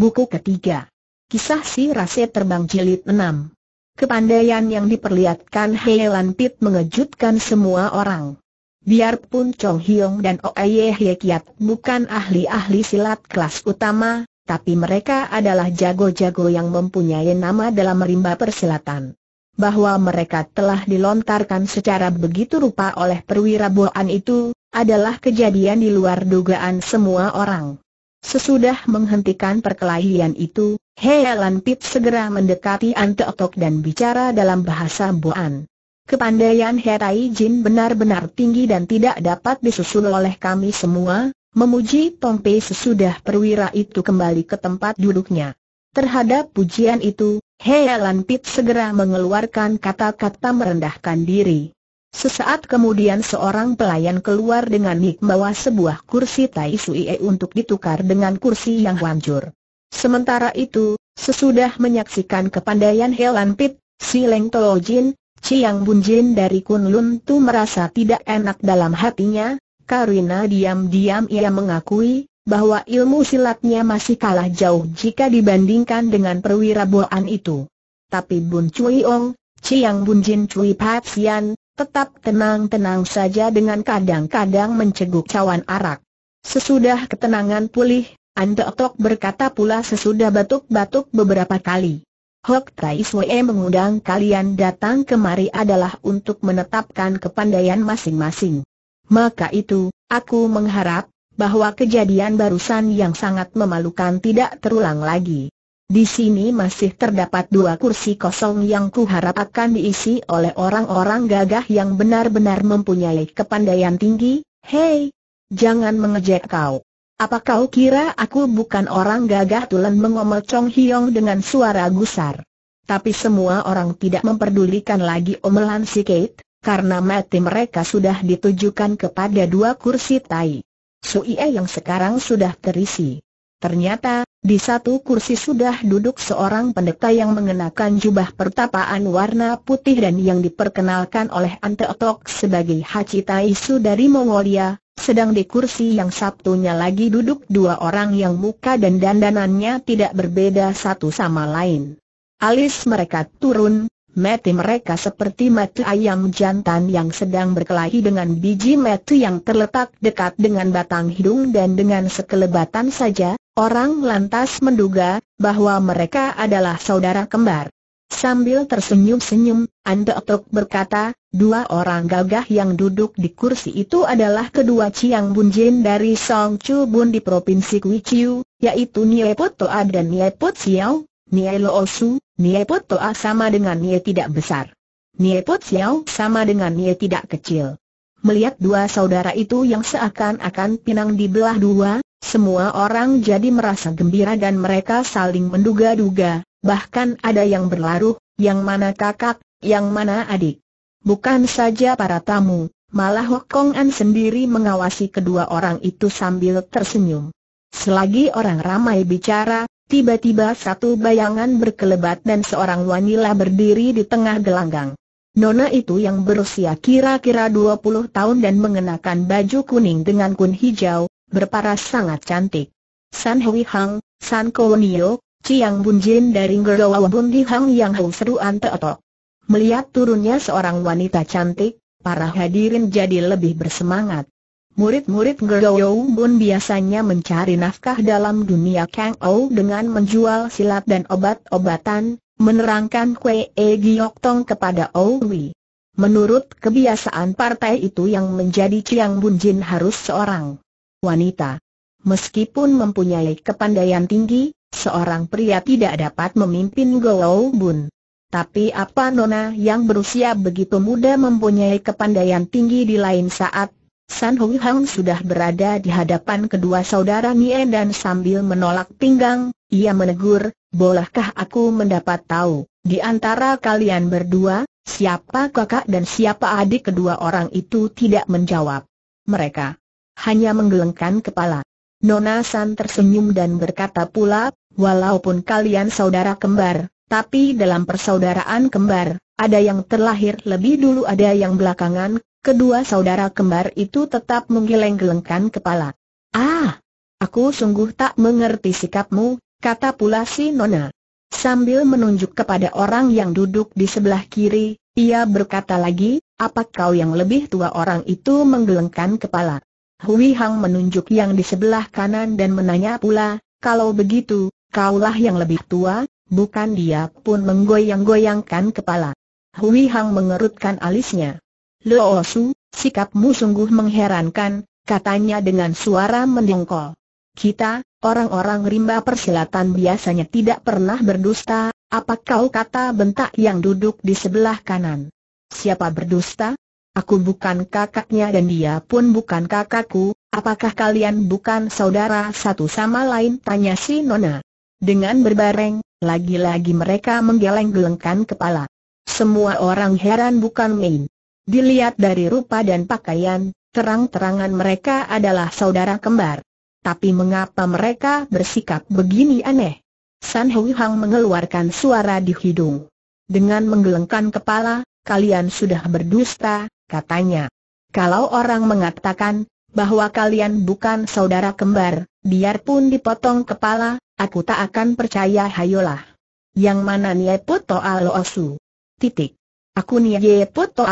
Buku ketiga. Kisah si Rase Terbang Jilid 6. Kepandaian yang diperlihatkan Lan Pit mengejutkan semua orang. Biarpun Chong Hyong dan Oye Hye Kiat bukan ahli-ahli silat kelas utama, tapi mereka adalah jago-jago yang mempunyai nama dalam rimba persilatan. Bahwa mereka telah dilontarkan secara begitu rupa oleh perwira buaan itu, adalah kejadian di luar dugaan semua orang. Sesudah menghentikan perkelahian itu, Helan Pit segera mendekati Otok dan bicara dalam bahasa Boan. Kepandaian He Jin benar-benar tinggi dan tidak dapat disusul oleh kami semua, memuji Pompei sesudah perwira itu kembali ke tempat duduknya. Terhadap pujian itu, Helan Pit segera mengeluarkan kata-kata merendahkan diri. Sesaat kemudian seorang pelayan keluar dengan membawa sebuah kursi Tai Suie untuk ditukar dengan kursi yang hancur. Sementara itu, sesudah menyaksikan kepandaian Helan Pit, si Leng Tuo Jin, Chiang Bun Jin dari Kunlun Tu merasa tidak enak dalam hatinya, karena diam-diam ia mengakui bahwa ilmu silatnya masih kalah jauh jika dibandingkan dengan perwira Boan itu. Tapi Bun Cui Ong, Chiang Bun Jin Cui Pat Sian, tetap tenang-tenang saja dengan kadang-kadang menceguk cawan arak. Sesudah ketenangan pulih, Anda Tok berkata pula sesudah batuk-batuk beberapa kali. Hok Tai Swee mengundang kalian datang kemari adalah untuk menetapkan kepandaian masing-masing. Maka itu, aku mengharap bahwa kejadian barusan yang sangat memalukan tidak terulang lagi. Di sini masih terdapat dua kursi kosong yang kuharap akan diisi oleh orang-orang gagah yang benar-benar mempunyai kepandaian tinggi. Hei, jangan mengejek kau. Apa kau kira aku bukan orang gagah tulen mengomel Chong Hiong dengan suara gusar? Tapi semua orang tidak memperdulikan lagi omelan si Kate, karena mati mereka sudah ditujukan kepada dua kursi tai. Ie yang sekarang sudah terisi. Ternyata, di satu kursi sudah duduk seorang pendeta yang mengenakan jubah pertapaan warna putih dan yang diperkenalkan oleh Ante Otok sebagai Haji Taisu dari Mongolia, sedang di kursi yang Sabtunya lagi duduk dua orang yang muka dan dandanannya tidak berbeda satu sama lain. Alis mereka turun, Mati mereka seperti mati ayam jantan yang sedang berkelahi dengan biji mati yang terletak dekat dengan batang hidung dan dengan sekelebatan saja, orang lantas menduga bahwa mereka adalah saudara kembar. Sambil tersenyum-senyum, Andeotok berkata, dua orang gagah yang duduk di kursi itu adalah kedua bun Bunjin dari Song Chu Bun di Provinsi Chiu, yaitu Nye Po Toa dan Nye Po Xiao, Nie Lo Osu, Nie Pot Toa sama dengan Nie tidak besar. Nie Pot Xiao sama dengan Nie tidak kecil. Melihat dua saudara itu yang seakan-akan pinang di belah dua, semua orang jadi merasa gembira dan mereka saling menduga-duga, bahkan ada yang berlaruh, yang mana kakak, yang mana adik. Bukan saja para tamu, malah Hokong An sendiri mengawasi kedua orang itu sambil tersenyum. Selagi orang ramai bicara, Tiba-tiba satu bayangan berkelebat dan seorang wanita berdiri di tengah gelanggang. Nona itu yang berusia kira-kira 20 tahun dan mengenakan baju kuning dengan kun hijau, berparas sangat cantik. San Hui Hang, San Kownio, Chiang Bunjin dari Ngerawa Bundi Hang yang seru Ante Otok. Melihat turunnya seorang wanita cantik, para hadirin jadi lebih bersemangat. Murid-murid Gerou Bun biasanya mencari nafkah dalam dunia Kang Ou dengan menjual silat dan obat-obatan, menerangkan Kwe E Giok Tong kepada Owi. Menurut kebiasaan partai itu yang menjadi Chiang Bun Jin harus seorang wanita. Meskipun mempunyai kepandaian tinggi, seorang pria tidak dapat memimpin Gerou Bun. Tapi apa Nona yang berusia begitu muda mempunyai kepandaian tinggi di lain saat San Hong Hang sudah berada di hadapan kedua saudara Nien dan sambil menolak pinggang, ia menegur, bolehkah aku mendapat tahu, di antara kalian berdua, siapa kakak dan siapa adik kedua orang itu tidak menjawab. Mereka hanya menggelengkan kepala. Nona San tersenyum dan berkata pula, walaupun kalian saudara kembar, tapi dalam persaudaraan kembar, ada yang terlahir lebih dulu ada yang belakangan, Kedua saudara kembar itu tetap menggeleng-gelengkan kepala. Ah, aku sungguh tak mengerti sikapmu, kata pula si Nona. Sambil menunjuk kepada orang yang duduk di sebelah kiri, ia berkata lagi, apa kau yang lebih tua orang itu menggelengkan kepala. Hui Hang menunjuk yang di sebelah kanan dan menanya pula, kalau begitu, kaulah yang lebih tua, bukan dia pun menggoyang-goyangkan kepala. Hui Hang mengerutkan alisnya. Loosu, Su, sikapmu sungguh mengherankan, katanya dengan suara mendengkol. Kita, orang-orang rimba persilatan biasanya tidak pernah berdusta, apa kau kata bentak yang duduk di sebelah kanan? Siapa berdusta? Aku bukan kakaknya dan dia pun bukan kakakku, apakah kalian bukan saudara satu sama lain? Tanya si Nona. Dengan berbareng, lagi-lagi mereka menggeleng-gelengkan kepala. Semua orang heran bukan main. Dilihat dari rupa dan pakaian, terang-terangan mereka adalah saudara kembar. Tapi mengapa mereka bersikap begini aneh? San Hui Hang mengeluarkan suara di hidung. Dengan menggelengkan kepala, kalian sudah berdusta, katanya. Kalau orang mengatakan bahwa kalian bukan saudara kembar, biarpun dipotong kepala, aku tak akan percaya hayolah. Yang mana Nye Poto loosu. Titik. Aku Nye Poto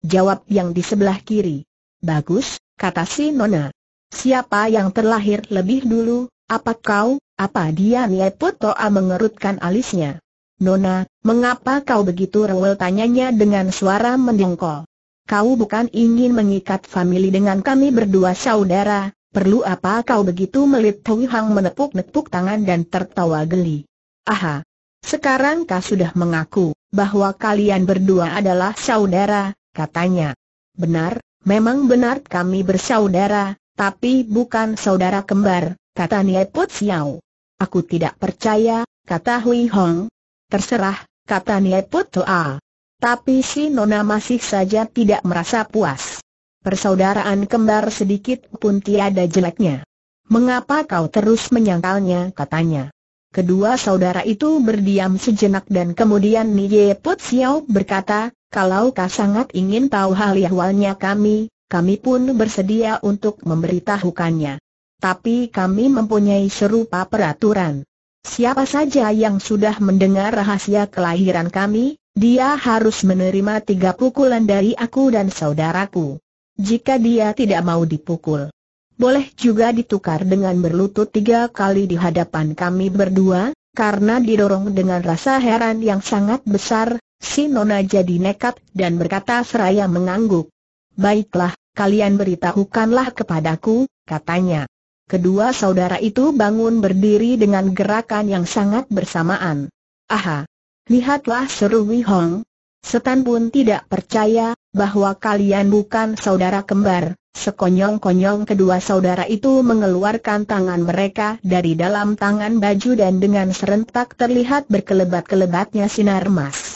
Jawab yang di sebelah kiri. Bagus, kata si Nona. Siapa yang terlahir lebih dulu, apa kau, apa dia Nieput Toa mengerutkan alisnya. Nona, mengapa kau begitu rewel tanyanya dengan suara mendengkol? Kau bukan ingin mengikat famili dengan kami berdua saudara, perlu apa kau begitu melit Tui Hang menepuk-nepuk tangan dan tertawa geli. Aha, sekarang kau sudah mengaku bahwa kalian berdua adalah saudara, katanya. Benar, memang benar kami bersaudara, tapi bukan saudara kembar, kata Nie Put Siau. Aku tidak percaya, kata Hui Hong. Terserah, kata Nie Put Toa. Tapi si Nona masih saja tidak merasa puas. Persaudaraan kembar sedikit pun tiada jeleknya. Mengapa kau terus menyangkalnya katanya. Kedua saudara itu berdiam sejenak dan kemudian Nye Put Siau berkata, kalau kau sangat ingin tahu hal ihwalnya kami, kami pun bersedia untuk memberitahukannya. Tapi kami mempunyai serupa peraturan. Siapa saja yang sudah mendengar rahasia kelahiran kami, dia harus menerima tiga pukulan dari aku dan saudaraku. Jika dia tidak mau dipukul, boleh juga ditukar dengan berlutut tiga kali di hadapan kami berdua, karena didorong dengan rasa heran yang sangat besar, Si Nona jadi nekat dan berkata seraya mengangguk. Baiklah, kalian beritahukanlah kepadaku, katanya. Kedua saudara itu bangun berdiri dengan gerakan yang sangat bersamaan. Aha! Lihatlah seru Wei Hong. Setan pun tidak percaya bahwa kalian bukan saudara kembar. Sekonyong-konyong kedua saudara itu mengeluarkan tangan mereka dari dalam tangan baju dan dengan serentak terlihat berkelebat-kelebatnya sinar emas.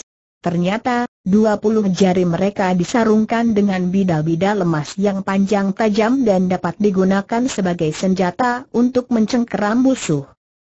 Ternyata, dua puluh jari mereka disarungkan dengan bida-bida lemas yang panjang tajam dan dapat digunakan sebagai senjata untuk mencengkeram musuh.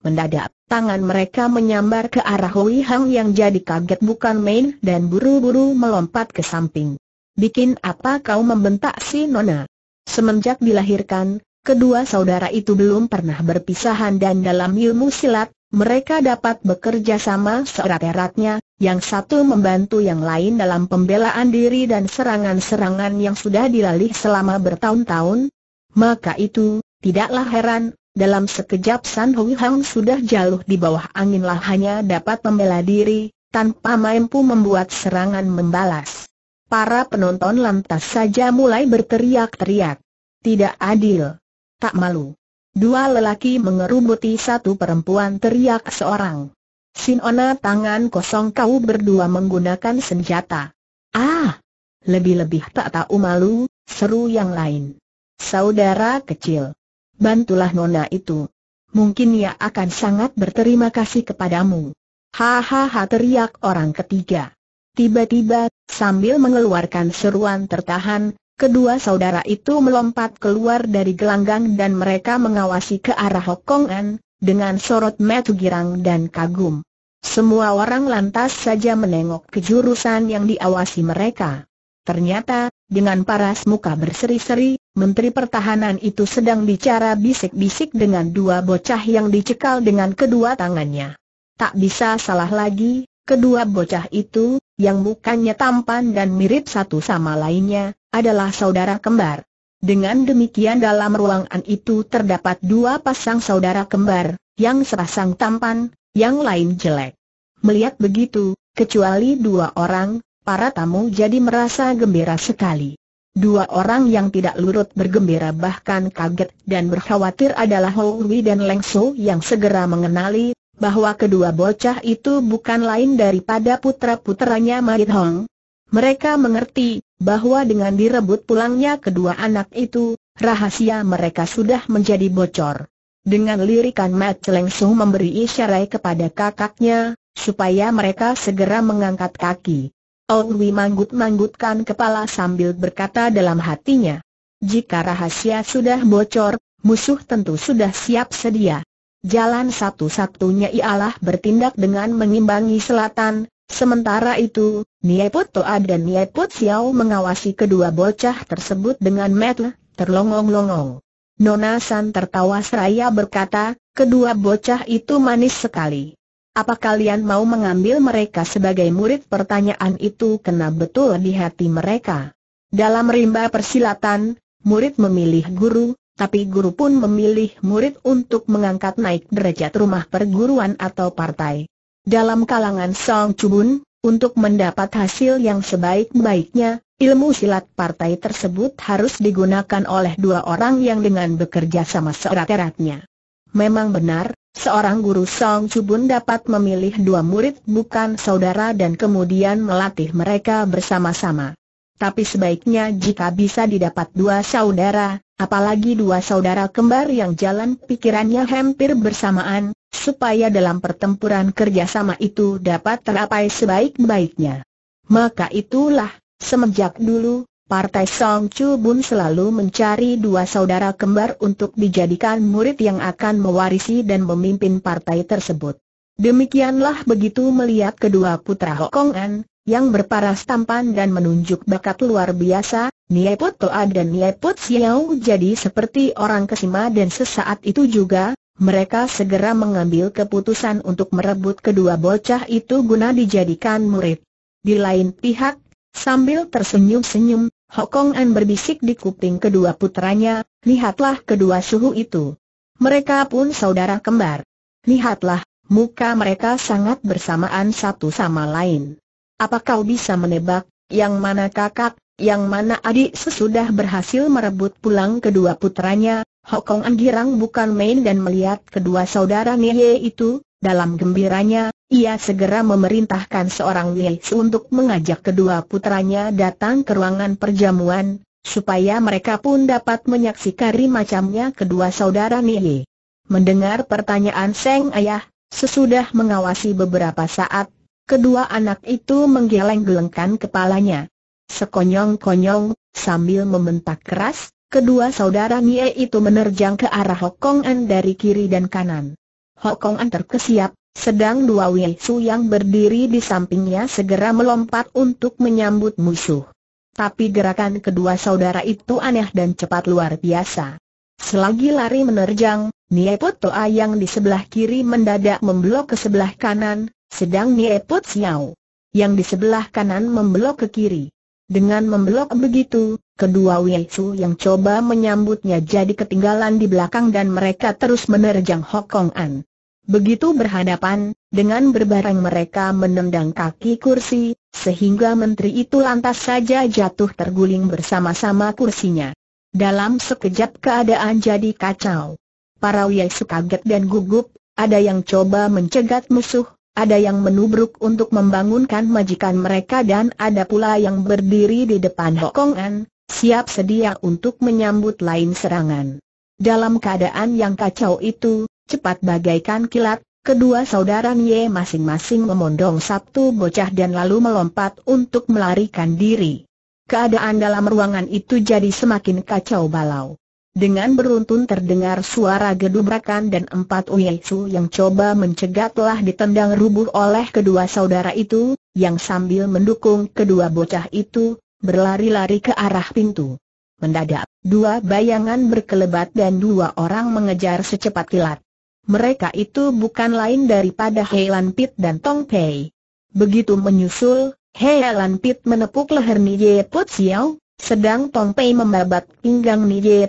Mendadak, tangan mereka menyambar ke arah Hui Hang yang jadi kaget bukan main dan buru-buru melompat ke samping. Bikin apa kau membentak si Nona? Semenjak dilahirkan, kedua saudara itu belum pernah berpisahan dan dalam ilmu silat, mereka dapat bekerja sama seerat-eratnya, yang satu membantu yang lain dalam pembelaan diri dan serangan-serangan yang sudah dilalih selama bertahun-tahun. Maka itu, tidaklah heran, dalam sekejap San Hui Hang sudah jauh di bawah angin lah hanya dapat membela diri, tanpa mampu membuat serangan membalas. Para penonton lantas saja mulai berteriak-teriak. Tidak adil. Tak malu. Dua lelaki mengerumuti satu perempuan teriak seorang. Sinona tangan kosong kau berdua menggunakan senjata. Ah! Lebih-lebih tak tahu malu, seru yang lain. Saudara kecil. Bantulah nona itu. Mungkin ia akan sangat berterima kasih kepadamu. Hahaha teriak orang ketiga. Tiba-tiba, sambil mengeluarkan seruan tertahan, kedua saudara itu melompat keluar dari gelanggang dan mereka mengawasi ke arah Hokongan, dengan sorot metu girang dan kagum. Semua orang lantas saja menengok ke jurusan yang diawasi mereka. Ternyata, dengan paras muka berseri-seri, Menteri Pertahanan itu sedang bicara bisik-bisik dengan dua bocah yang dicekal dengan kedua tangannya. Tak bisa salah lagi, kedua bocah itu, yang mukanya tampan dan mirip satu sama lainnya, adalah saudara kembar. Dengan demikian dalam ruangan itu terdapat dua pasang saudara kembar, yang sepasang tampan, yang lain jelek. Melihat begitu, kecuali dua orang, para tamu jadi merasa gembira sekali. Dua orang yang tidak lurut bergembira bahkan kaget dan berkhawatir adalah Hou Wei dan Leng Shou yang segera mengenali bahwa kedua bocah itu bukan lain daripada putra-putranya Marit Hong, mereka mengerti, bahwa dengan direbut pulangnya kedua anak itu, rahasia mereka sudah menjadi bocor. Dengan lirikan Mat langsung memberi isyarat kepada kakaknya, supaya mereka segera mengangkat kaki. Ong Wi manggut-manggutkan kepala sambil berkata dalam hatinya, jika rahasia sudah bocor, musuh tentu sudah siap sedia. Jalan satu-satunya ialah bertindak dengan mengimbangi selatan, Sementara itu, Niai Toa dan Niai Xiao mengawasi kedua bocah tersebut dengan metel, terlongong-longong. Nona San tertawa seraya berkata, kedua bocah itu manis sekali. Apa kalian mau mengambil mereka sebagai murid? Pertanyaan itu kena betul di hati mereka. Dalam rimba persilatan, murid memilih guru, tapi guru pun memilih murid untuk mengangkat naik derajat rumah perguruan atau partai. Dalam kalangan Song Chubun, untuk mendapat hasil yang sebaik-baiknya, ilmu silat partai tersebut harus digunakan oleh dua orang yang dengan bekerja sama seerat-eratnya. Memang benar, seorang guru Song Chubun dapat memilih dua murid bukan saudara dan kemudian melatih mereka bersama-sama. Tapi sebaiknya jika bisa didapat dua saudara, apalagi dua saudara kembar yang jalan pikirannya hampir bersamaan, supaya dalam pertempuran kerjasama itu dapat terapai sebaik-baiknya. Maka itulah, semenjak dulu, Partai Song Chu Bun selalu mencari dua saudara kembar untuk dijadikan murid yang akan mewarisi dan memimpin partai tersebut. Demikianlah begitu melihat kedua putra Hokong An, yang berparas tampan dan menunjuk bakat luar biasa, Nieput Toa dan Nieput Xiao jadi seperti orang kesima dan sesaat itu juga, mereka segera mengambil keputusan untuk merebut kedua bocah itu guna dijadikan murid. Di lain pihak, sambil tersenyum-senyum, Hokong An berbisik di kuping kedua putranya, lihatlah kedua suhu itu. Mereka pun saudara kembar. Lihatlah, muka mereka sangat bersamaan satu sama lain. Apa kau bisa menebak, yang mana kakak, yang mana adik sesudah berhasil merebut pulang kedua putranya, Hokong Anggirang bukan main dan melihat kedua saudara Nye itu, dalam gembiranya, ia segera memerintahkan seorang Wei untuk mengajak kedua putranya datang ke ruangan perjamuan, supaya mereka pun dapat menyaksikan macamnya kedua saudara Nye. Mendengar pertanyaan Seng Ayah, sesudah mengawasi beberapa saat, Kedua anak itu menggeleng-gelengkan kepalanya. Sekonyong-konyong, sambil membentak keras, kedua saudara Nie itu menerjang ke arah An dari kiri dan kanan. An terkesiap, sedang dua Wei Su yang berdiri di sampingnya segera melompat untuk menyambut musuh. Tapi gerakan kedua saudara itu aneh dan cepat luar biasa. Selagi lari menerjang, Nie Potoa yang di sebelah kiri mendadak memblok ke sebelah kanan, sedang Nie Put Xiao, yang di sebelah kanan membelok ke kiri. Dengan membelok begitu, kedua Wei Su yang coba menyambutnya jadi ketinggalan di belakang dan mereka terus menerjang Kong An. Begitu berhadapan, dengan berbareng mereka menendang kaki kursi, sehingga menteri itu lantas saja jatuh terguling bersama-sama kursinya. Dalam sekejap keadaan jadi kacau. Para Wei Su kaget dan gugup, ada yang coba mencegat musuh, ada yang menubruk untuk membangunkan majikan mereka dan ada pula yang berdiri di depan hokongan, siap sedia untuk menyambut lain serangan. Dalam keadaan yang kacau itu, cepat bagaikan kilat, kedua saudara Nye masing-masing memondong sabtu bocah dan lalu melompat untuk melarikan diri. Keadaan dalam ruangan itu jadi semakin kacau balau. Dengan beruntun terdengar suara gedubrakan dan empat Uyesu yang coba mencegah telah ditendang rubuh oleh kedua saudara itu, yang sambil mendukung kedua bocah itu, berlari-lari ke arah pintu. Mendadak, dua bayangan berkelebat dan dua orang mengejar secepat kilat. Mereka itu bukan lain daripada Heilan Pit dan Tong Pei. Begitu menyusul, Heilan Pit menepuk leher Nie Put Xiao, sedang Pompei membabat pinggang Nije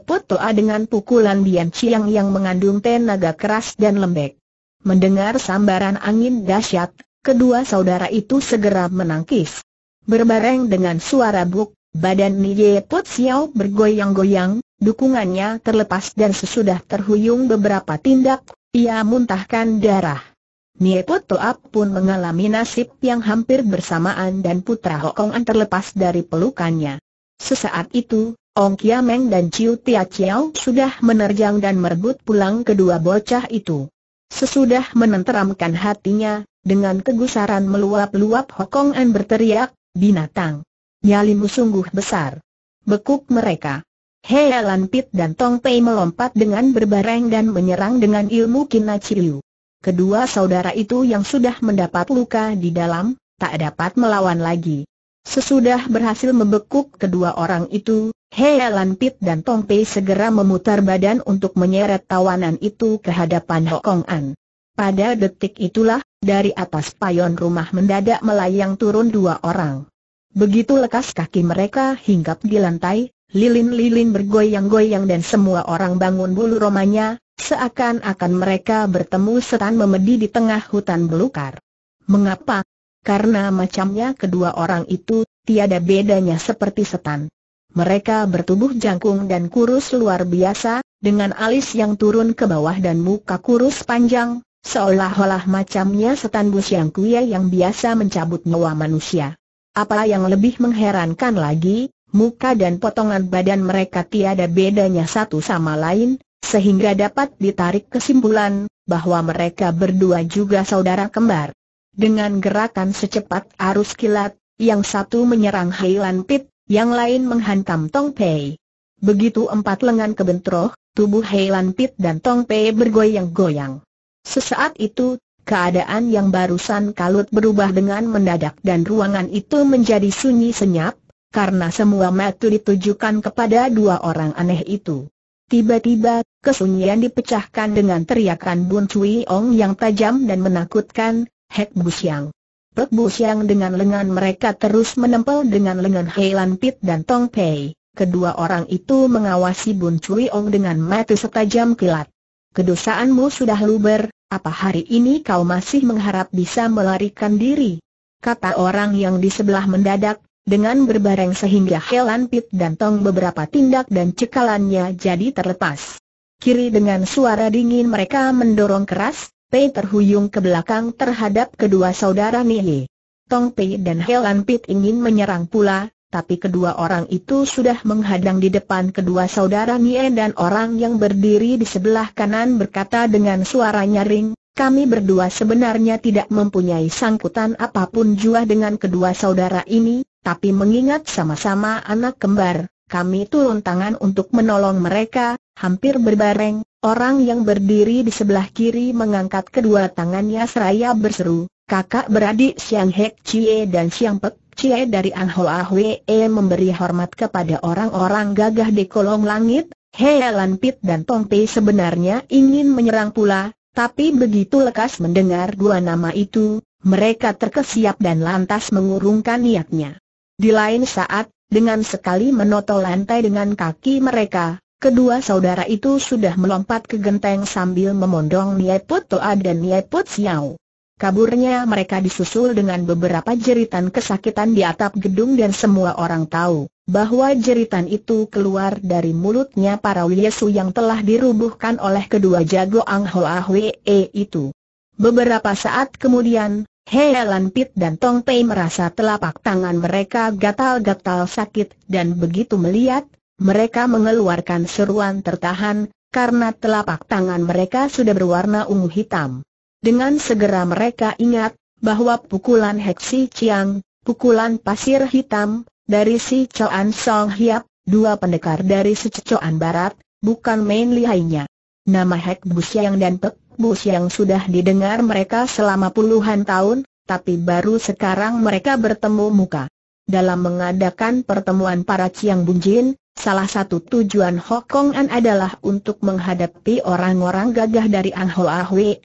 dengan pukulan Bian Chiang yang mengandung tenaga keras dan lembek. Mendengar sambaran angin dahsyat, kedua saudara itu segera menangkis. Berbareng dengan suara buk, badan Nije Pot bergoyang-goyang, dukungannya terlepas dan sesudah terhuyung beberapa tindak, ia muntahkan darah. Niepo pun mengalami nasib yang hampir bersamaan dan putra Hokong terlepas dari pelukannya. Sesaat itu, Ong Kiameng dan Ciu Tia Chiao sudah menerjang dan merebut pulang kedua bocah itu. Sesudah menenteramkan hatinya, dengan kegusaran meluap-luap Hokongan berteriak, binatang. Nyalimu sungguh besar. Bekuk mereka. Hei Lan Pit dan Tong Pei melompat dengan berbareng dan menyerang dengan ilmu Kina Chiu. Kedua saudara itu yang sudah mendapat luka di dalam, tak dapat melawan lagi. Sesudah berhasil membekuk kedua orang itu, Lan Pit dan Tong Pei segera memutar badan untuk menyeret tawanan itu ke hadapan Hokong An. Pada detik itulah, dari atas payon rumah mendadak melayang turun dua orang. Begitu lekas kaki mereka hinggap di lantai, lilin-lilin bergoyang-goyang dan semua orang bangun bulu romanya, seakan-akan mereka bertemu setan memedi di tengah hutan belukar. Mengapa, karena macamnya kedua orang itu tiada bedanya seperti setan. Mereka bertubuh jangkung dan kurus luar biasa, dengan alis yang turun ke bawah dan muka kurus panjang, seolah-olah macamnya setan yang kuya yang biasa mencabut nyawa manusia. Apa yang lebih mengherankan lagi, muka dan potongan badan mereka tiada bedanya satu sama lain, sehingga dapat ditarik kesimpulan bahwa mereka berdua juga saudara kembar. Dengan gerakan secepat arus kilat, yang satu menyerang Hailan Pit, yang lain menghantam Tong Pei. Begitu empat lengan kebentroh, tubuh Hailan Pit dan Tong Pei bergoyang-goyang. Sesaat itu, Keadaan yang barusan kalut berubah dengan mendadak dan ruangan itu menjadi sunyi senyap, karena semua mata ditujukan kepada dua orang aneh itu. Tiba-tiba, kesunyian dipecahkan dengan teriakan Bun Cui Ong yang tajam dan menakutkan, Hek Siang. Pek Siang dengan lengan mereka terus menempel dengan lengan Heilan Pit dan Tong Pei. Kedua orang itu mengawasi Bun Cui Ong dengan mata setajam kilat. Kedosaanmu sudah luber, apa hari ini kau masih mengharap bisa melarikan diri? Kata orang yang di sebelah mendadak, dengan berbareng sehingga Helan Pit dan Tong beberapa tindak dan cekalannya jadi terlepas. Kiri dengan suara dingin mereka mendorong keras, Pei terhuyung ke belakang terhadap kedua saudara Nihi. Tong Pei dan Helan Pit ingin menyerang pula, tapi kedua orang itu sudah menghadang di depan kedua saudara Nie dan orang yang berdiri di sebelah kanan berkata dengan suara nyaring, kami berdua sebenarnya tidak mempunyai sangkutan apapun jua dengan kedua saudara ini, tapi mengingat sama-sama anak kembar, kami turun tangan untuk menolong mereka, hampir berbareng, Orang yang berdiri di sebelah kiri mengangkat kedua tangannya seraya berseru, kakak beradik Siang Hek Cie dan Siang Pek Cie dari Ang Hoa Hwe e memberi hormat kepada orang-orang gagah di kolong langit, Hee Lan Pit dan Tong Pei sebenarnya ingin menyerang pula, tapi begitu lekas mendengar dua nama itu, mereka terkesiap dan lantas mengurungkan niatnya. Di lain saat, dengan sekali menotol lantai dengan kaki mereka, Kedua saudara itu sudah melompat ke genteng sambil memondong Nye Put Toa dan Nye Put Siau. Kaburnya mereka disusul dengan beberapa jeritan kesakitan di atap gedung dan semua orang tahu bahwa jeritan itu keluar dari mulutnya para Yesu yang telah dirubuhkan oleh kedua jago Ang Hoa Wee itu. Beberapa saat kemudian, Lan Pit dan Tong Pei merasa telapak tangan mereka gatal-gatal sakit dan begitu melihat, mereka mengeluarkan seruan tertahan, karena telapak tangan mereka sudah berwarna ungu hitam. Dengan segera mereka ingat, bahwa pukulan Heksi Chiang, pukulan pasir hitam, dari si Choan Song Hiap, dua pendekar dari Sececoan Barat, bukan main lihainya. Nama Hek Busiang dan Pek Busiang sudah didengar mereka selama puluhan tahun, tapi baru sekarang mereka bertemu muka. Dalam mengadakan pertemuan para Ciang Bunjin, Salah satu tujuan Hokongan adalah untuk menghadapi orang-orang gagah dari Anghoa Hwe.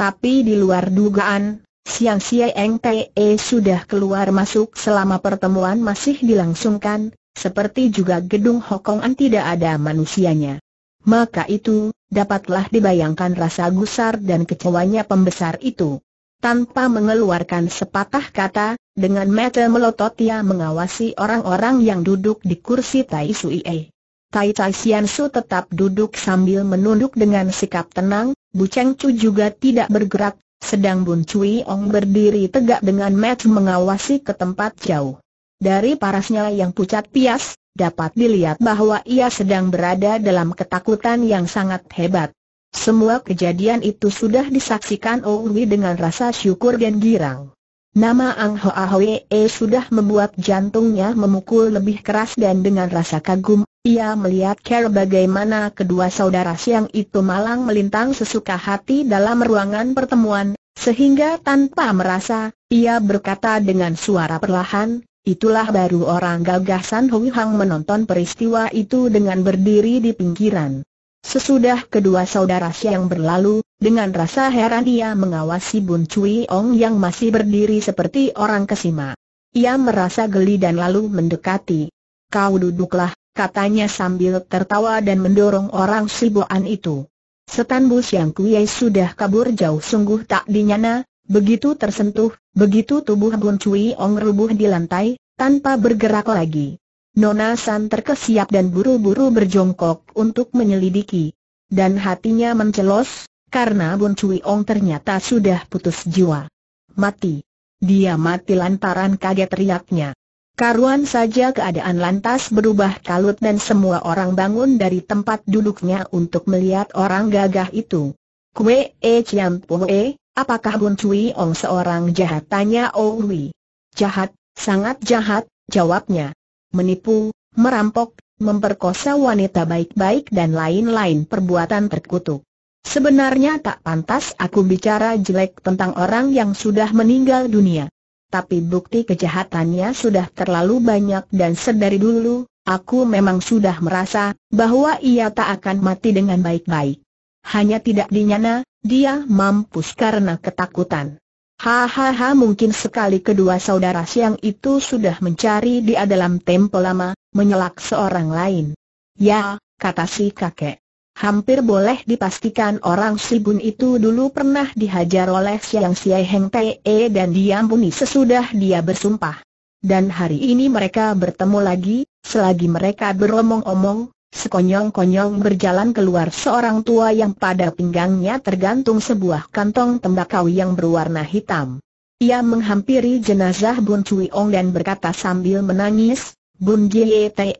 Tapi di luar dugaan, Siang Sia Eng Te e sudah keluar masuk selama pertemuan masih dilangsungkan, seperti juga gedung Hokongan tidak ada manusianya. Maka itu, dapatlah dibayangkan rasa gusar dan kecewanya pembesar itu. Tanpa mengeluarkan sepatah kata, dengan mata melotot ia mengawasi orang-orang yang duduk di kursi Tai Suie. Tai Tai Sian Su tetap duduk sambil menunduk dengan sikap tenang, Bu Cheng Chu juga tidak bergerak, sedang Bun Cui Ong berdiri tegak dengan mata mengawasi ke tempat jauh. Dari parasnya yang pucat pias, dapat dilihat bahwa ia sedang berada dalam ketakutan yang sangat hebat. Semua kejadian itu sudah disaksikan Owi dengan rasa syukur dan girang. Nama Ang Hoa E sudah membuat jantungnya memukul lebih keras dan dengan rasa kagum, ia melihat Carol bagaimana kedua saudara siang itu malang melintang sesuka hati dalam ruangan pertemuan, sehingga tanpa merasa, ia berkata dengan suara perlahan, itulah baru orang gagasan Hui Hang menonton peristiwa itu dengan berdiri di pinggiran. Sesudah kedua saudara Siang berlalu, dengan rasa heran ia mengawasi Bun Cui Ong yang masih berdiri seperti orang kesima. Ia merasa geli dan lalu mendekati. Kau duduklah, katanya sambil tertawa dan mendorong orang siboan itu. Setan Bus Yang Kuei sudah kabur jauh sungguh tak dinyana, begitu tersentuh, begitu tubuh Bun Cui Ong rubuh di lantai, tanpa bergerak lagi. Nona San terkesiap dan buru-buru berjongkok untuk menyelidiki. Dan hatinya mencelos, karena Bun Cui Ong ternyata sudah putus jiwa. Mati. Dia mati lantaran kaget riaknya. Karuan saja keadaan lantas berubah kalut dan semua orang bangun dari tempat duduknya untuk melihat orang gagah itu. Kwe E eh, Chiam Pue, eh, apakah Bun Cui Ong seorang jahat? Tanya Owi. Jahat, sangat jahat, jawabnya menipu, merampok, memperkosa wanita baik-baik dan lain-lain perbuatan terkutuk. Sebenarnya tak pantas aku bicara jelek tentang orang yang sudah meninggal dunia. Tapi bukti kejahatannya sudah terlalu banyak dan sedari dulu, aku memang sudah merasa bahwa ia tak akan mati dengan baik-baik. Hanya tidak dinyana, dia mampus karena ketakutan. Hahaha mungkin sekali kedua saudara siang itu sudah mencari di dalam tempo lama, menyelak seorang lain. Ya, kata si kakek. Hampir boleh dipastikan orang bun itu dulu pernah dihajar oleh Siang Siai Heng Te e dan diampuni sesudah dia bersumpah. Dan hari ini mereka bertemu lagi, selagi mereka beromong-omong, Sekonyong-konyong berjalan keluar seorang tua yang pada pinggangnya tergantung sebuah kantong tembakau yang berwarna hitam. Ia menghampiri jenazah Bun Cui Ong dan berkata sambil menangis, Bun Gie Te,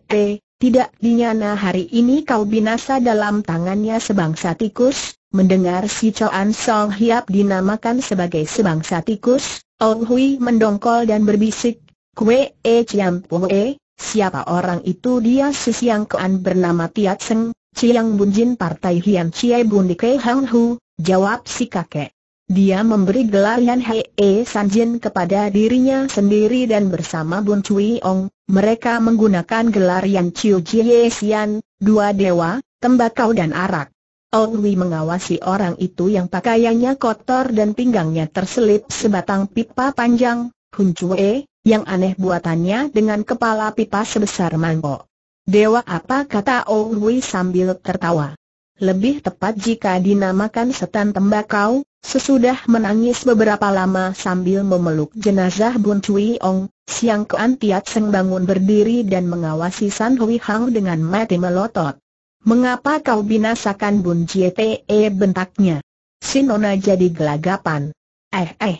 tidak dinyana hari ini kau binasa dalam tangannya sebangsa tikus, mendengar si Choan Song Hiap dinamakan sebagai sebangsa tikus, Ong Hui mendongkol dan berbisik, Kue E Chiam Pue, Siapa orang itu dia si Siang Kean bernama Tiat Seng, Bun Bunjin Partai Hian Chie Bun di Kei Hang Hu, jawab si kakek. Dia memberi gelar Yan Hei E San Jin kepada dirinya sendiri dan bersama Bun Cui Ong, mereka menggunakan gelar Yan Chiu Jie Sian, dua dewa, tembakau dan arak. Ong Wi mengawasi orang itu yang pakaiannya kotor dan pinggangnya terselip sebatang pipa panjang, Hun Chue, yang aneh buatannya dengan kepala pipa sebesar mangkok. Dewa apa kata Owi sambil tertawa. Lebih tepat jika dinamakan setan tembakau, sesudah menangis beberapa lama sambil memeluk jenazah Bun Cui Ong, Siang Kuan Tiat Seng bangun berdiri dan mengawasi San Hui Hang dengan mati melotot. Mengapa kau binasakan Bun Te? E bentaknya? Sinona jadi gelagapan. Eh eh,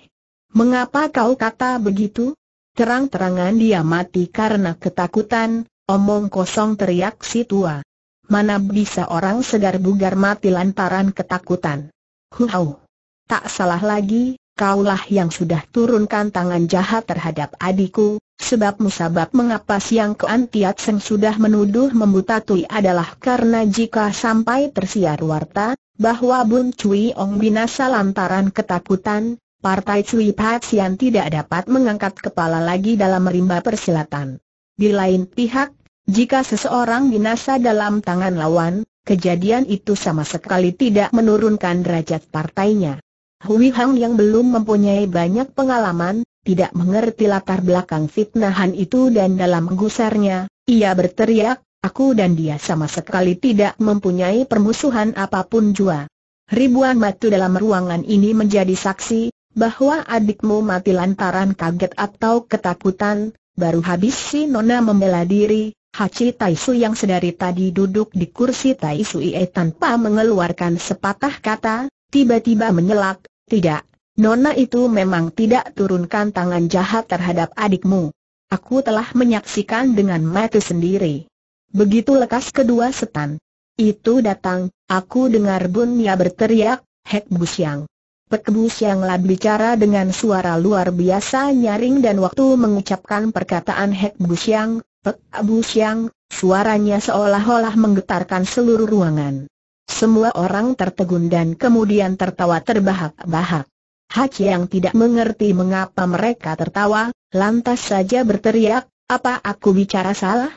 mengapa kau kata begitu? Terang-terangan dia mati karena ketakutan, omong kosong teriak si tua. Mana bisa orang segar bugar mati lantaran ketakutan. Huau! Tak salah lagi, kaulah yang sudah turunkan tangan jahat terhadap adikku, sebab musabab mengapa siang keantiat Tiat Seng sudah menuduh membuta Tui adalah karena jika sampai tersiar warta, bahwa Bun Cui Ong binasa lantaran ketakutan, Partai Cui Patsian tidak dapat mengangkat kepala lagi dalam merimba persilatan. Di lain pihak, jika seseorang binasa dalam tangan lawan, kejadian itu sama sekali tidak menurunkan derajat partainya. Hui Hang yang belum mempunyai banyak pengalaman, tidak mengerti latar belakang fitnahan itu dan dalam gusarnya, ia berteriak, aku dan dia sama sekali tidak mempunyai permusuhan apapun jua. Ribuan batu dalam ruangan ini menjadi saksi, bahwa adikmu mati lantaran kaget atau ketakutan, baru habis si Nona membela diri, Hachi Taisu yang sedari tadi duduk di kursi Taisu Ie tanpa mengeluarkan sepatah kata, tiba-tiba menyelak, tidak, Nona itu memang tidak turunkan tangan jahat terhadap adikmu. Aku telah menyaksikan dengan mata sendiri. Begitu lekas kedua setan. Itu datang, aku dengar Bunya berteriak, Hek Busyang. Pekebus yang lad bicara dengan suara luar biasa nyaring dan waktu mengucapkan perkataan Hek yang, Pek Siang, suaranya seolah-olah menggetarkan seluruh ruangan. Semua orang tertegun dan kemudian tertawa terbahak-bahak. Haji yang tidak mengerti mengapa mereka tertawa, lantas saja berteriak, apa aku bicara salah?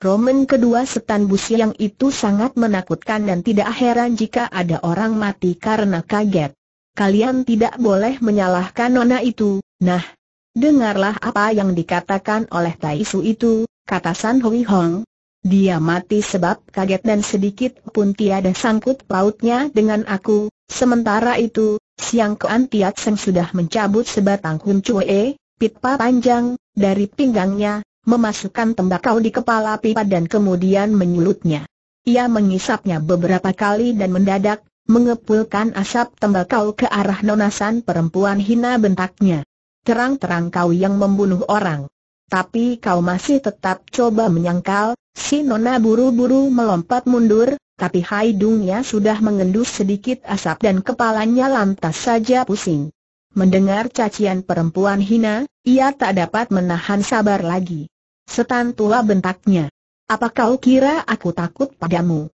Roman kedua setan busi yang itu sangat menakutkan dan tidak heran jika ada orang mati karena kaget kalian tidak boleh menyalahkan nona itu, nah. Dengarlah apa yang dikatakan oleh Tai Su itu, kata San Hui Hong. Dia mati sebab kaget dan sedikit pun tiada sangkut pautnya dengan aku, sementara itu, Siang Kuan Tiat Seng sudah mencabut sebatang Hun Chue, pipa panjang, dari pinggangnya, memasukkan tembakau di kepala pipa dan kemudian menyulutnya. Ia mengisapnya beberapa kali dan mendadak, Mengepulkan asap tembakau ke arah nonasan perempuan hina bentaknya. Terang-terang kau yang membunuh orang. Tapi kau masih tetap coba menyangkal, si nona buru-buru melompat mundur, tapi haidungnya sudah mengendus sedikit asap dan kepalanya lantas saja pusing. Mendengar cacian perempuan hina, ia tak dapat menahan sabar lagi. Setan tua bentaknya. Apa kau kira aku takut padamu?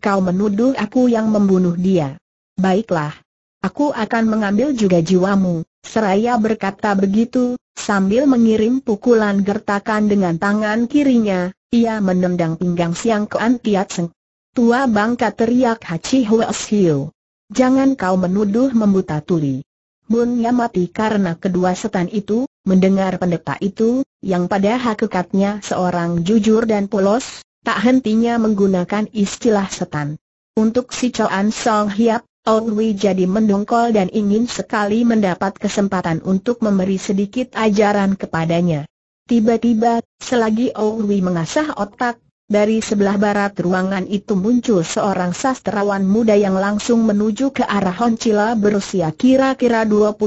kau menuduh aku yang membunuh dia. Baiklah. Aku akan mengambil juga jiwamu, seraya berkata begitu, sambil mengirim pukulan gertakan dengan tangan kirinya, ia menendang pinggang siang ke Tiat Tua bangka teriak Hachi Huas Hiu. Jangan kau menuduh membuta tuli. Bunnya mati karena kedua setan itu, mendengar pendeta itu, yang pada hakikatnya seorang jujur dan polos, tak hentinya menggunakan istilah setan. Untuk si Choan Song Hiap, Ong Wei jadi mendongkol dan ingin sekali mendapat kesempatan untuk memberi sedikit ajaran kepadanya. Tiba-tiba, selagi Ong Wei mengasah otak, dari sebelah barat ruangan itu muncul seorang sastrawan muda yang langsung menuju ke arah Honcila berusia kira-kira 25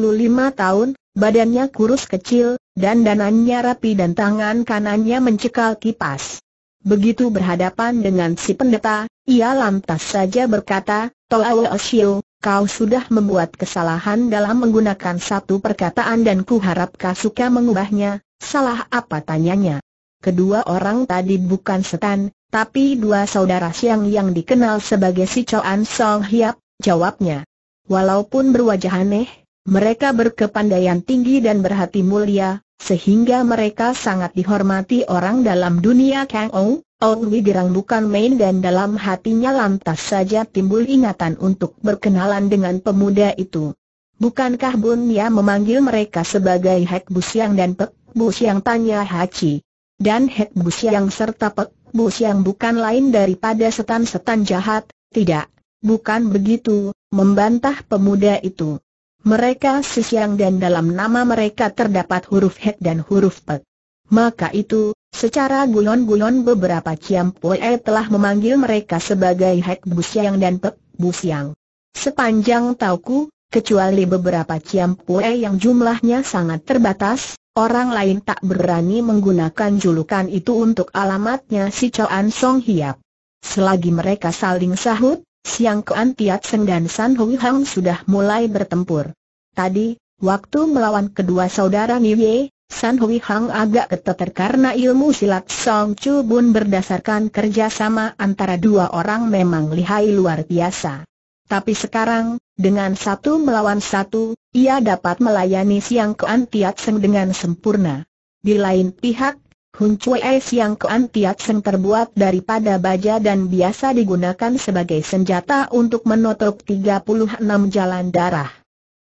tahun, badannya kurus kecil, dan danannya rapi dan tangan kanannya mencekal kipas. Begitu berhadapan dengan si pendeta, ia lantas saja berkata, Toa Osio, kau sudah membuat kesalahan dalam menggunakan satu perkataan dan kuharap kau suka mengubahnya, salah apa tanyanya. Kedua orang tadi bukan setan, tapi dua saudara siang yang dikenal sebagai si Coan Song Hiap, jawabnya. Walaupun berwajah aneh, mereka berkepandaian tinggi dan berhati mulia, sehingga mereka sangat dihormati orang dalam dunia Kang Ou. Ong Gerang bukan main dan dalam hatinya lantas saja timbul ingatan untuk berkenalan dengan pemuda itu. Bukankah Bunya memanggil mereka sebagai Hek Busiang dan Pek Busiang tanya Hachi. Dan Hek Busiang serta Pek Busiang bukan lain daripada setan-setan jahat, tidak, bukan begitu, membantah pemuda itu. Mereka siang dan dalam nama mereka terdapat huruf het dan huruf pet. Maka itu, secara gulon-gulon beberapa Ciampoe telah memanggil mereka sebagai het busiang dan pek busiang. Sepanjang tauku, kecuali beberapa Ciampoe yang jumlahnya sangat terbatas, orang lain tak berani menggunakan julukan itu untuk alamatnya si Choan Song Hiap. Selagi mereka saling sahut, Siang Kuan Tiat Seng dan San Hung Hang sudah mulai bertempur. Tadi, waktu melawan kedua saudara Ye, San Hui Hang agak keteter karena ilmu silat Song Chu Bun berdasarkan kerjasama antara dua orang memang lihai luar biasa. Tapi sekarang, dengan satu melawan satu, ia dapat melayani Siang Kuan Tiat Seng dengan sempurna. Di lain pihak, Hun Cui Es yang Koan Tiat Seng terbuat daripada baja dan biasa digunakan sebagai senjata untuk menotok 36 jalan darah.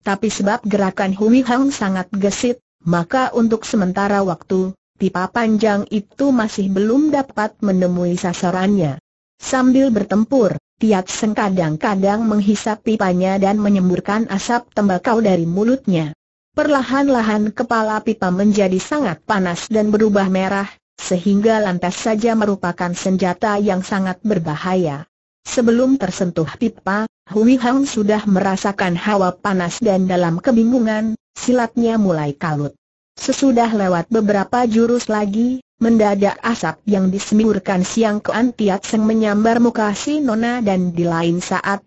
Tapi sebab gerakan Hui Hang sangat gesit, maka untuk sementara waktu, pipa panjang itu masih belum dapat menemui sasarannya. Sambil bertempur, Tiat Seng kadang-kadang menghisap pipanya dan menyemburkan asap tembakau dari mulutnya. Perlahan-lahan kepala pipa menjadi sangat panas dan berubah merah, sehingga lantas saja merupakan senjata yang sangat berbahaya. Sebelum tersentuh pipa, Hui Hang sudah merasakan hawa panas dan dalam kebingungan, silatnya mulai kalut. Sesudah lewat beberapa jurus lagi, Mendadak asap yang disemburkan siang ke antiat Seng menyambar muka si Nona dan di lain saat,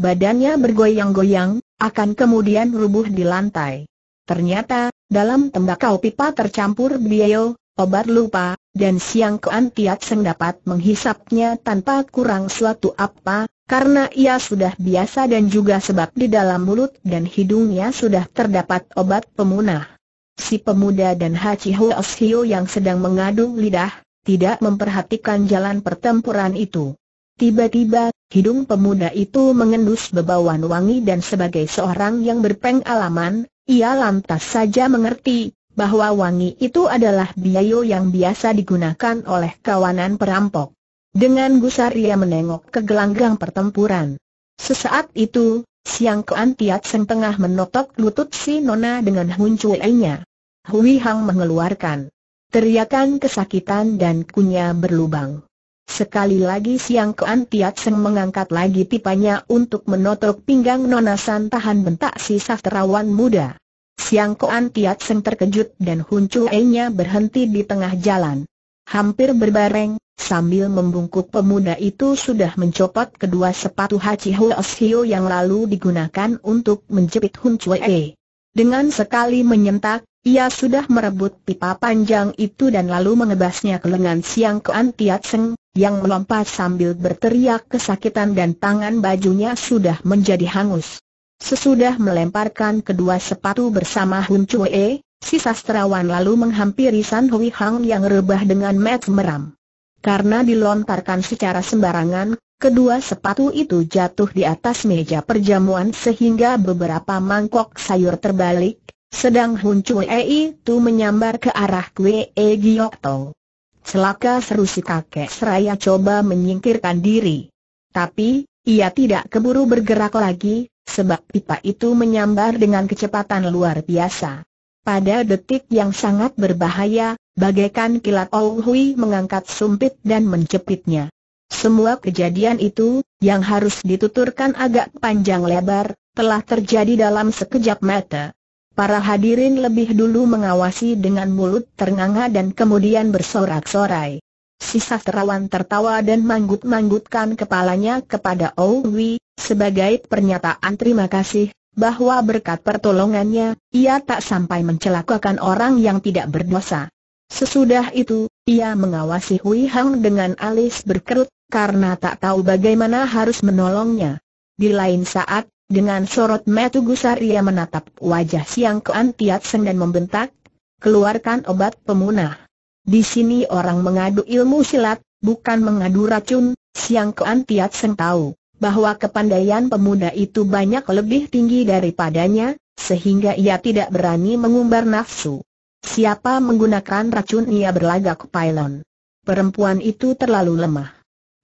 badannya bergoyang-goyang, akan kemudian rubuh di lantai. Ternyata, dalam tembakau pipa tercampur beliau, obat lupa, dan Siang keantiat Tiat Seng dapat menghisapnya tanpa kurang suatu apa, karena ia sudah biasa dan juga sebab di dalam mulut dan hidungnya sudah terdapat obat pemunah. Si pemuda dan Haji Huos yang sedang mengadu lidah, tidak memperhatikan jalan pertempuran itu. Tiba-tiba, hidung pemuda itu mengendus bebauan wangi dan sebagai seorang yang berpengalaman, ia lantas saja mengerti bahwa wangi itu adalah biayo yang biasa digunakan oleh kawanan perampok. Dengan gusar ia menengok ke gelanggang pertempuran. Sesaat itu, Siang keantiat Tiat Seng tengah menotok lutut si Nona dengan huncuelnya. Hui Hang mengeluarkan teriakan kesakitan dan kunya berlubang. Sekali lagi Siang Kuan Tiat Seng mengangkat lagi pipanya untuk menotok pinggang Nona San tahan bentak si sastrawan muda. Siang Kuan Tiat Seng terkejut dan Hun e nya berhenti di tengah jalan. Hampir berbareng, sambil membungkuk pemuda itu sudah mencopot kedua sepatu Haji Huos Hio yang lalu digunakan untuk menjepit Hun e Dengan sekali menyentak, ia sudah merebut pipa panjang itu dan lalu mengebasnya ke lengan Siang Kuan Tiat Seng, yang melompat sambil berteriak kesakitan dan tangan bajunya sudah menjadi hangus. Sesudah melemparkan kedua sepatu bersama Hun Chue, si sastrawan lalu menghampiri San Hui Hang yang rebah dengan mat meram. Karena dilontarkan secara sembarangan, kedua sepatu itu jatuh di atas meja perjamuan sehingga beberapa mangkok sayur terbalik, sedang Hun Chue itu menyambar ke arah Kwe Giok Tong. Celaka seru si kakek seraya coba menyingkirkan diri. Tapi, ia tidak keburu bergerak lagi, sebab pipa itu menyambar dengan kecepatan luar biasa. Pada detik yang sangat berbahaya, bagaikan kilat Ouhui mengangkat sumpit dan menjepitnya. Semua kejadian itu, yang harus dituturkan agak panjang lebar, telah terjadi dalam sekejap mata. Para hadirin lebih dulu mengawasi dengan mulut ternganga dan kemudian bersorak-sorai. Si sastrawan tertawa dan manggut-manggutkan kepalanya kepada Owi, sebagai pernyataan terima kasih, bahwa berkat pertolongannya, ia tak sampai mencelakakan orang yang tidak berdosa. Sesudah itu, ia mengawasi Hui Hang dengan alis berkerut, karena tak tahu bagaimana harus menolongnya. Di lain saat, dengan sorot metu gusar ia menatap wajah Siang Kean dan membentak, keluarkan obat pemunah. Di sini orang mengadu ilmu silat, bukan mengadu racun, Siang Kean tahu bahwa kepandaian pemuda itu banyak lebih tinggi daripadanya, sehingga ia tidak berani mengumbar nafsu. Siapa menggunakan racun ia berlagak pylon. Perempuan itu terlalu lemah.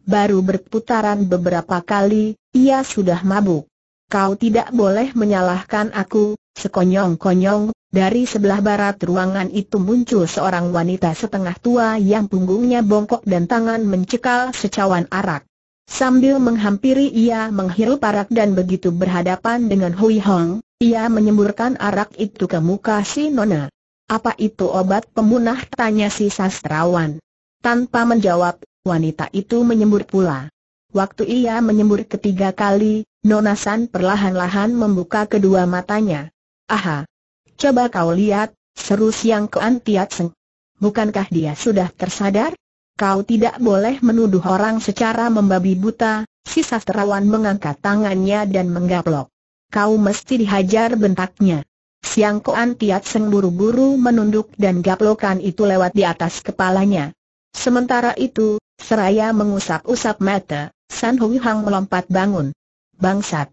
Baru berputaran beberapa kali, ia sudah mabuk kau tidak boleh menyalahkan aku, sekonyong-konyong, dari sebelah barat ruangan itu muncul seorang wanita setengah tua yang punggungnya bongkok dan tangan mencekal secawan arak. Sambil menghampiri ia menghirup arak dan begitu berhadapan dengan Hui Hong, ia menyemburkan arak itu ke muka si Nona. Apa itu obat pemunah? tanya si sastrawan. Tanpa menjawab, wanita itu menyembur pula. Waktu ia menyembur ketiga kali, Nonasan perlahan-lahan membuka kedua matanya. Aha! Coba kau lihat, seru siang ke Antiat Seng. Bukankah dia sudah tersadar? Kau tidak boleh menuduh orang secara membabi buta, si sastrawan mengangkat tangannya dan menggaplok. Kau mesti dihajar bentaknya. Siang Koan Tiat Seng buru-buru menunduk dan gaplokan itu lewat di atas kepalanya. Sementara itu, Seraya mengusap-usap mata, San Hui Hang melompat bangun. Bangsat!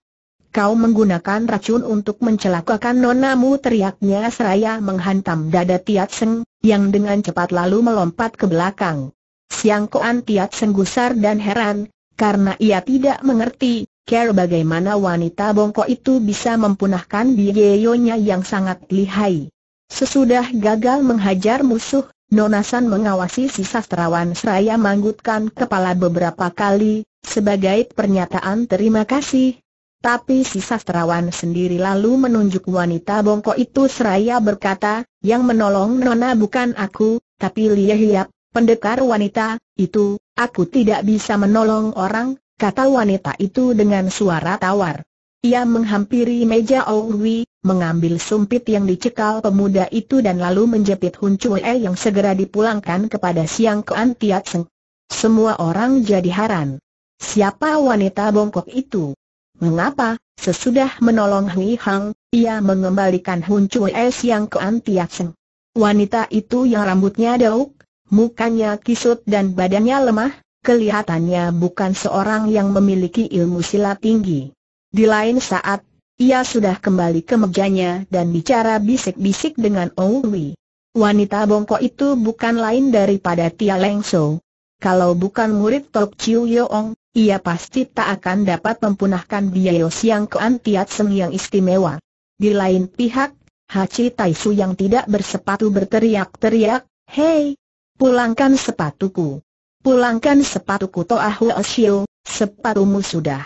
Kau menggunakan racun untuk mencelakakan nonamu teriaknya seraya menghantam dada Tiat Seng, yang dengan cepat lalu melompat ke belakang. Siang Koan Tiat Seng gusar dan heran, karena ia tidak mengerti, care bagaimana wanita bongkok itu bisa mempunahkan biayonya yang sangat lihai. Sesudah gagal menghajar musuh, Nonasan mengawasi si sastrawan seraya manggutkan kepala beberapa kali, sebagai pernyataan terima kasih. Tapi si sastrawan sendiri lalu menunjuk wanita bongkok itu seraya berkata, yang menolong Nona bukan aku, tapi Lia liap, pendekar wanita, itu, aku tidak bisa menolong orang, kata wanita itu dengan suara tawar. Ia menghampiri meja Owi, mengambil sumpit yang dicekal pemuda itu dan lalu menjepit Hun Chue yang segera dipulangkan kepada Siang ke Antiat Seng. Semua orang jadi haran. Siapa wanita bongkok itu? Mengapa, sesudah menolong Hui Hang, ia mengembalikan Hun Chui Es yang ke Antiak Seng? Wanita itu yang rambutnya dauk, mukanya kisut dan badannya lemah, kelihatannya bukan seorang yang memiliki ilmu silat tinggi. Di lain saat, ia sudah kembali ke mejanya dan bicara bisik-bisik dengan Wei. Wanita bongkok itu bukan lain daripada Tia Leng So. Kalau bukan murid Tok Chiu Yeong, ia pasti tak akan dapat mempunahkan biaya siang Kuan Tiat Seng yang istimewa. Di lain pihak, Hachi Taisu yang tidak bersepatu berteriak-teriak, Hei, pulangkan sepatuku. Pulangkan sepatuku Toahu Osio, sepatumu sudah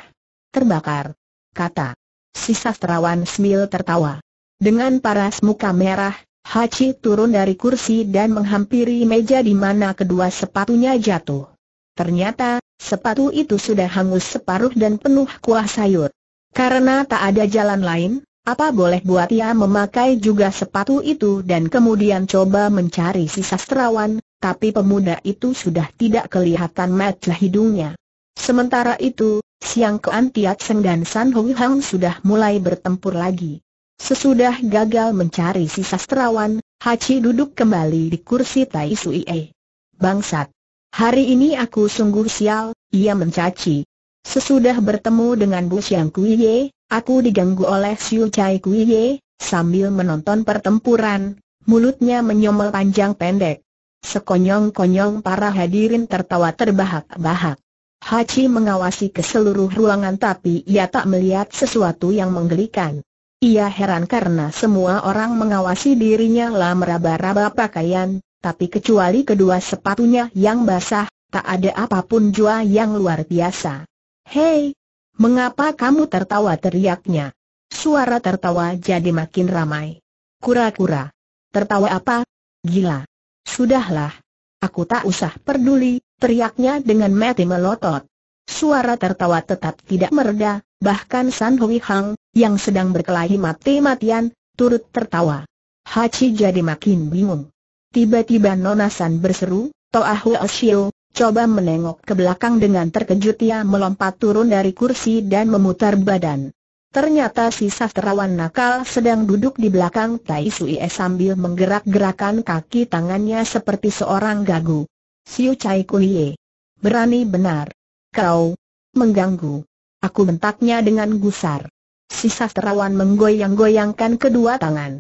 terbakar. Kata si sastrawan Smil tertawa. Dengan paras muka merah, Hachi turun dari kursi dan menghampiri meja di mana kedua sepatunya jatuh. Ternyata, sepatu itu sudah hangus separuh dan penuh kuah sayur. Karena tak ada jalan lain, apa boleh buat ia memakai juga sepatu itu dan kemudian coba mencari si sastrawan, tapi pemuda itu sudah tidak kelihatan mata hidungnya. Sementara itu, Siang keantiat Tiat Seng dan San Hong Hang sudah mulai bertempur lagi. Sesudah gagal mencari si sastrawan, Hachi duduk kembali di kursi Tai E. Bangsat! Hari ini aku sungguh sial, ia mencaci. Sesudah bertemu dengan Bu Xiang Kuiye, aku diganggu oleh Siu Chai Kuiye, sambil menonton pertempuran, mulutnya menyomel panjang pendek. Sekonyong-konyong para hadirin tertawa terbahak-bahak. Hachi mengawasi ke seluruh ruangan tapi ia tak melihat sesuatu yang menggelikan. Ia heran karena semua orang mengawasi dirinya lah meraba-raba pakaian, tapi kecuali kedua sepatunya yang basah, tak ada apapun jua yang luar biasa. Hei, mengapa kamu tertawa teriaknya? Suara tertawa jadi makin ramai. Kura-kura. Tertawa apa? Gila. Sudahlah. Aku tak usah peduli, teriaknya dengan mati melotot. Suara tertawa tetap tidak mereda, bahkan San Hui Hang, yang sedang berkelahi mati-matian, turut tertawa. Hachi jadi makin bingung. Tiba-tiba Nonasan San berseru, Toahu Oshio, coba menengok ke belakang dengan terkejut ia melompat turun dari kursi dan memutar badan. Ternyata si sastrawan nakal sedang duduk di belakang Tai Sui e sambil menggerak-gerakan kaki tangannya seperti seorang gagu. Siu Chai Kuiye. Berani benar. Kau. Mengganggu. Aku bentaknya dengan gusar. Si sastrawan menggoyang-goyangkan kedua tangan.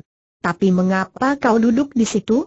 Tapi mengapa kau duduk di situ?